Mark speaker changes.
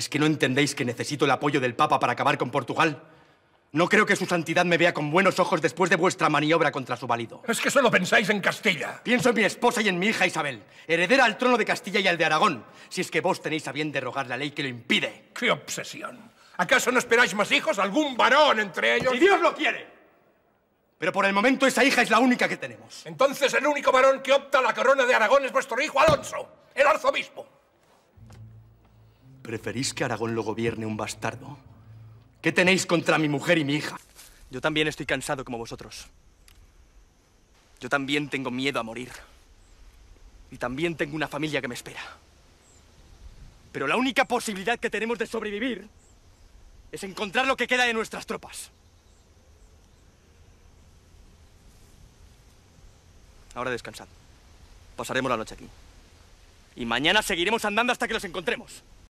Speaker 1: ¿Es que no entendéis que necesito el apoyo del Papa para acabar con Portugal? No creo que su santidad me vea con buenos ojos después de vuestra maniobra contra su valido. Es que solo pensáis en Castilla. Pienso en mi esposa y en mi hija Isabel, heredera al trono de Castilla y al de Aragón, si es que vos tenéis a bien derrogar la ley que lo
Speaker 2: impide. ¡Qué obsesión! ¿Acaso no esperáis más hijos? ¿Algún varón entre ellos? ¡Si Dios lo quiere! Pero por el momento esa hija es la única que tenemos. Entonces el único varón que opta a la corona de Aragón es vuestro hijo Alonso, el arzobispo.
Speaker 1: ¿Preferís que Aragón lo gobierne un bastardo? ¿Qué tenéis contra mi mujer y mi hija? Yo también estoy cansado como vosotros. Yo también tengo miedo a morir. Y también tengo una familia que me espera. Pero la única posibilidad que tenemos de sobrevivir es encontrar lo que queda de nuestras tropas. Ahora descansad. Pasaremos la noche aquí. Y mañana seguiremos andando hasta que los encontremos.